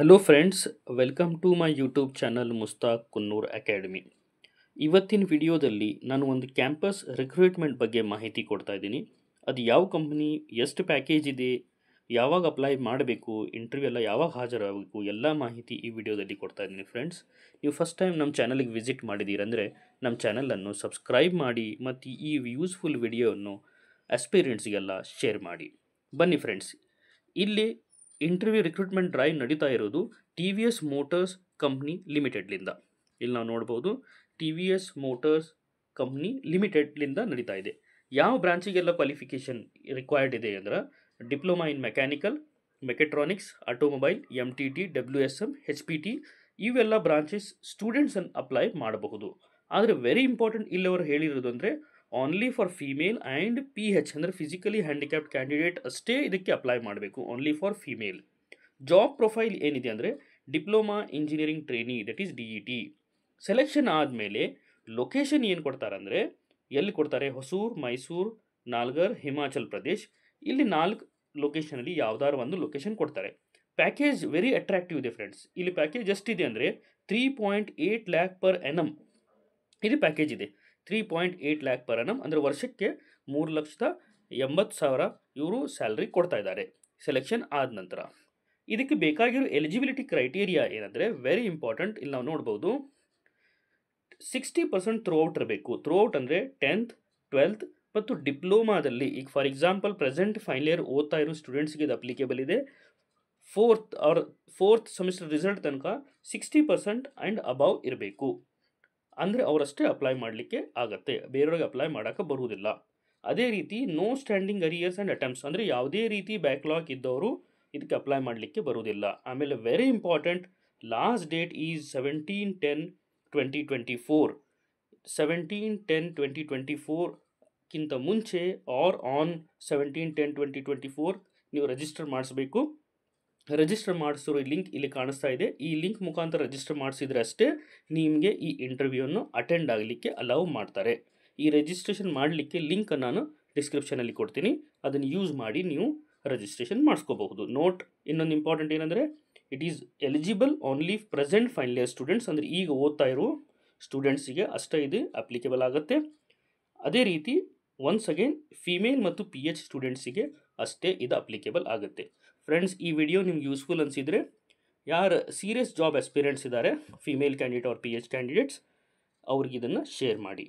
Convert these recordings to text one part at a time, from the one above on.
hello friends welcome to my YouTube channel Mustaq Kunnur academy ಇವತ್ತಿನ ವಿಡಿಯೋದಲ್ಲಿ ನಾನು ಒಂದು ಕ್ಯಾಂಪಸ್ ರಿಕ್ರೂಟ್ಮೆಂಟ್ ಬಗ್ಗೆ ಮಾಹಿತಿ ಕೊಡ್ತಾ ಇದ್ದೀನಿ ಅದು ಯಾವ ಕಂಪ್ನಿ ಎಷ್ಟು ಪ್ಯಾಕೇಜ್ ಇದೆ ಯಾವಾಗ ಅಪ್ಲೈ ಮಾಡಬೇಕು ಇಂಟರ್ವ್ಯೂ ಎಲ್ಲ ಯಾವಾಗ ಹಾಜರಾಗಬೇಕು ಎಲ್ಲ ಮಾಹಿತಿ ಈ ವಿಡಿಯೋದಲ್ಲಿ ಕೊಡ್ತಾ ಇದ್ದೀನಿ ಫ್ರೆಂಡ್ಸ್ ನೀವು ಫಸ್ಟ್ ಟೈಮ್ ನಮ್ಮ ಚಾನಲ್ಗೆ ವಿಸಿಟ್ ಮಾಡಿದ್ದೀರಂದರೆ ನಮ್ಮ ಚಾನಲನ್ನು ಸಬ್ಸ್ಕ್ರೈಬ್ ಮಾಡಿ ಮತ್ತು ಈ ಯೂಸ್ಫುಲ್ ವಿಡಿಯೋವನ್ನು ಎಕ್ಸ್ಪೀರಿಯನ್ಸ್ಗೆಲ್ಲ ಶೇರ್ ಮಾಡಿ ಬನ್ನಿ ಫ್ರೆಂಡ್ಸ್ ಇಲ್ಲಿ ಇಂಟರ್ವ್ಯೂ ರಿಕ್ರೂಟ್ಮೆಂಟ್ ಡ್ರೈವ್ ನಡೀತಾ ಇರೋದು T V S motors company ಲಿಮಿಟೆಡ್ಲಿಂದ ಇಲ್ಲಿ ನಾವು ನೋಡ್ಬೋದು T V S motors company ಲಿಮಿಟೆಡ್ಲಿಂದ ನಡೀತಾ ಇದೆ ಯಾವ ಬ್ರಾಂಚಿಗೆಲ್ಲ ಕ್ವಾಲಿಫಿಕೇಷನ್ ರಿಕ್ವೈರ್ಡ್ ಇದೆ ಅಂದ್ರೆ diploma in mechanical mechatronics automobile M T T W S M H P T ಇವೆಲ್ಲ ಬ್ರಾಂಚಸ್ ಸ್ಟೂಡೆಂಟ್ಸನ್ನು ಅಪ್ಲೈ ಮಾಡಬಹುದು ಆದರೆ ವೆರಿ ಇಂಪಾರ್ಟೆಂಟ್ ಇಲ್ಲಿ ಅವರು ಹೇಳಿರೋದು ಅಂದರೆ only for female and P H ಅಂದರೆ ಫಿಸಿಕಲಿ ಹ್ಯಾಂಡಿಕ್ಯಾಪ್ಡ್ ಕ್ಯಾಂಡಿಡೇಟ್ ಅಷ್ಟೇ ಇದಕ್ಕೆ ಅಪ್ಲೈ ಮಾಡಬೇಕು only for female job profile ಏನಿದೆ ಅಂದರೆ diploma engineering trainee that is D E T selection ಆದಮೇಲೆ ಲೊಕೇಶನ್ ಏನು ಕೊಡ್ತಾರೆ ಅಂದರೆ ಎಲ್ಲಿ ಕೊಡ್ತಾರೆ ಹೊಸೂರು ಮೈಸೂರು ನಾಲ್ಗರ್ ಹಿಮಾಚಲ್ ಪ್ರದೇಶ್ ಇಲ್ಲಿ ನಾಲ್ಕು ಲೊಕೇಶನಲ್ಲಿ ಯಾವ್ದಾರು ಒಂದು ಲೊಕೇಶನ್ ಕೊಡ್ತಾರೆ ಪ್ಯಾಕೇಜ್ ವೆರಿ ಅಟ್ರಾಕ್ಟಿವ್ ಇದೆ ಫ್ರೆಂಡ್ಸ್ ಇಲ್ಲಿ ಪ್ಯಾಕೇಜ್ ಎಷ್ಟಿದೆ ಅಂದರೆ three point eight lakh per annum ಇದು ಪ್ಯಾಕೇಜ್ ಇದೆ three point eight lakh per annum ಅಂದರೆ ವರ್ಷಕ್ಕೆ ಮೂರು ಲಕ್ಷದ ಎಂಬತ್ತು ಸಾವಿರ ಇವರು ಸ್ಯಾಲ್ರಿ ಕೊಡ್ತಾ ಇದ್ದಾರೆ ಸೆಲೆಕ್ಷನ್ ಆದ ನಂತರ ಇದಕ್ಕೆ ಬೇಕಾಗಿರೋ ಎಲಿಜಿಬಿಲಿಟಿ ಕ್ರೈಟೀರಿಯಾ ಏನಂದರೆ ವೆರಿ ಇಂಪಾರ್ಟೆಂಟ್ ಇಲ್ಲಿ ನಾವು ನೋಡ್ಬೋದು ಸಿಕ್ಸ್ಟಿ ಪರ್ಸೆಂಟ್ ಔಟ್ ಇರಬೇಕು ಔಟ್ ಅಂದರೆ ಟೆಂತ್ ಟ್ವೆಲ್ತ್ ಮತ್ತು ಡಿಪ್ಲೊಮಾದಲ್ಲಿ ಈಗ for example present final year ಓದ್ತಾ ಇರೋ ಸ್ಟೂಡೆಂಟ್ಸ್ಗೆ ಇದು ಅಪ್ಲಿಕೇಬಲ್ ಇದೆ ಫೋರ್ತ್ ಅವ್ರ ಫೋರ್ತ್ ಸೆಮಿಸ್ಟರ್ ರಿಸಲ್ಟ್ ತನಕ ಸಿಕ್ಸ್ಟಿ ಪರ್ಸೆಂಟ್ ಆ್ಯಂಡ್ ಅಬೌವ್ ಇರಬೇಕು ಅಂದರೆ ಅವರಷ್ಟೇ ಅಪ್ಲೈ ಮಾಡಲಿಕ್ಕೆ ಆಗತ್ತೆ ಬೇರೆಯವ್ರಿಗೆ ಅಪ್ಲೈ ಮಾಡೋಕ್ಕೆ ಬರುವುದಿಲ್ಲ ಅದೇ ರೀತಿ no standing arrears and attempts ಅಂದರೆ ಯಾವುದೇ ರೀತಿ ಬ್ಯಾಕ್ಲಾಗ್ ಇದ್ದವರು ಇದಕ್ಕೆ ಅಪ್ಲೈ ಮಾಡಲಿಕ್ಕೆ ಬರುವುದಿಲ್ಲ ಆಮೇಲೆ very important last date is seventeen ten twenty twenty four seventeen ten twenty twenty ಫೋರ್ಕ್ಕಿಂತ ಮುಂಚೆ or on seventeen ten twenty twenty four ನೀವು ರಿಜಿಸ್ಟರ್ ಮಾಡಿಸ್ಬೇಕು ರಿಜಿಸ್ಟರ್ ಮಾಡಿಸಿರೋ ಲಿಂಕ್ ಇಲ್ಲಿ ಕಾಣಿಸ್ತಾ ಇದೆ ಈ ಲಿಂಕ್ ಮುಖಾಂತರ ರಿಜಿಸ್ಟರ್ ಮಾಡಿಸಿದ್ರೆ ಅಷ್ಟೇ ನಿಮಗೆ ಈ ಇಂಟರ್ವ್ಯೂ ಅನ್ನು ಅಟೆಂಡ್ ಆಗಲಿಕ್ಕೆ ಅಲೌ ಮಾಡ್ತಾರೆ ಈ ರಿಜಿಸ್ಟ್ರೇಷನ್ ಮಾಡಲಿಕ್ಕೆ ಲಿಂಕ್ ನಾನು ಡಿಸ್ಕ್ರಿಪ್ಷನಲ್ಲಿ ಕೊಡ್ತೀನಿ ಅದನ್ನು ಯೂಸ್ ಮಾಡಿ ನೀವು ರಿಜಿಸ್ಟ್ರೇಷನ್ ಮಾಡಿಸ್ಕೋಬಹುದು ನೋಟ್ ಇನ್ನೊಂದು ಇಂಪಾರ್ಟೆಂಟ್ ಏನಂದರೆ it is eligible only present final year students ಅಂದರೆ ಈಗ ಓದ್ತಾ ಇರೋ ಸ್ಟೂಡೆಂಟ್ಸಿಗೆ ಅಷ್ಟೇ ಇದು ಅಪ್ಲಿಕೇಬಲ್ ಆಗುತ್ತೆ ಅದೇ ರೀತಿ ಒನ್ಸ್ ಅಗೇನ್ ಫಿಮೇಲ್ ಮತ್ತು ಪಿ ಎಚ್ ಸ್ಟೂಡೆಂಟ್ಸಿಗೆ ಅಷ್ಟೇ ಇದು ಅಪ್ಲಿಕೇಬಲ್ ಆಗುತ್ತೆ ಫ್ರೆಂಡ್ಸ್ ಈ ವಿಡಿಯೋ ನಿಮ್ಗೆ ಯೂಸ್ಫುಲ್ ಅನಿಸಿದರೆ ಯಾರು ಸೀರಿಯಸ್ ಜಾಬ್ ಎಕ್ಸ್ಪೀರಿಯನ್ಸ್ ಇದ್ದಾರೆ ಫಿಮೇಲ್ ಕ್ಯಾಂಡಿಡೇಟ್ ಅವ್ರ ಪಿ ಎಚ್ ಕ್ಯಾಂಡಿಡೇಟ್ಸ್ ಅವ್ರಿಗೆ ಇದನ್ನು ಶೇರ್ ಮಾಡಿ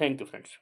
ಥ್ಯಾಂಕ್ ಯು ಫ್ರೆಂಡ್ಸ್